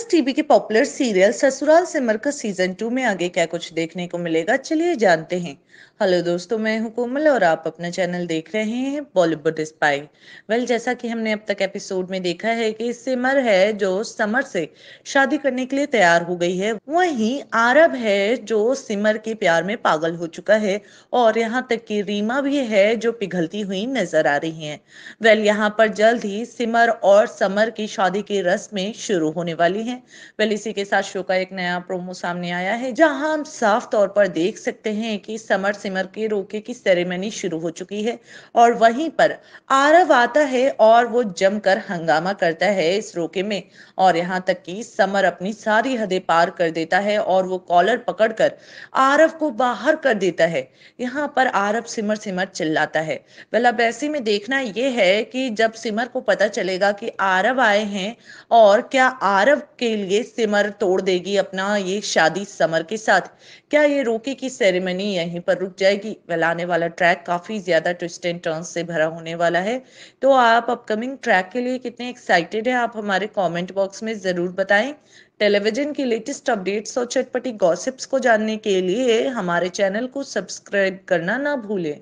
peoples TV के popular serial Sasural Simar का season two में आगे क्या कुछ देखने को मिलेगा चलिए जानते हैं हेलो दोस्तों मैं हूं कोमल और आप अपना चैनल देख रहे हैं बॉलीवुड स्पाई वेल जैसा कि हमने अब तक एपिसोड में देखा है कि सिमर है जो समर से शादी करने के लिए तैयार हो गई है वहीं आरब है जो सिमर के प्यार में पागल हो चुका है और यहाँ तक की रीमा भी है जो पिघलती हुई नजर आ रही है वेल यहाँ पर जल्द ही सिमर और समर की शादी की रस्में शुरू होने वाली है हैं वेल इसी के साथ शो का एक नया प्रोमो सामने आया है जहां हम साफ तौर पर देख सकते हैं कि समर सिमर के रोके की सेरेमनी शुरू हो चुकी है और वहीं पर आरव आता है और वो जमकर हंगामा करता है इस रोके में और यहां तक कि समर अपनी सारी हदें पार कर देता है और वो कॉलर पकड़कर आरव को बाहर कर देता है यहाँ पर आरव सिमर सिमर चिल्लाता है वेल अब ऐसे में देखना यह है कि जब सिमर को पता चलेगा कि आरव आए हैं और क्या आरव के लिए सिमर तोड़ देगी अपना ये शादी समर के साथ क्या ये रोके की सेरेमनी यहीं पर रुक जाएगी वेल आने वाला ट्रैक काफी ज्यादा ट्विस्ट एंड टर्न से भरा होने वाला है तो आप अपकमिंग ट्रैक के लिए कितने एक्साइटेड है आप हमारे कॉमेंट बॉक्स में जरूर बताएं टेलीविजन की लेटेस्ट अपडेट्स और चटपटी गॉसिप्स को जानने के लिए हमारे चैनल को सब्सक्राइब करना ना भूलें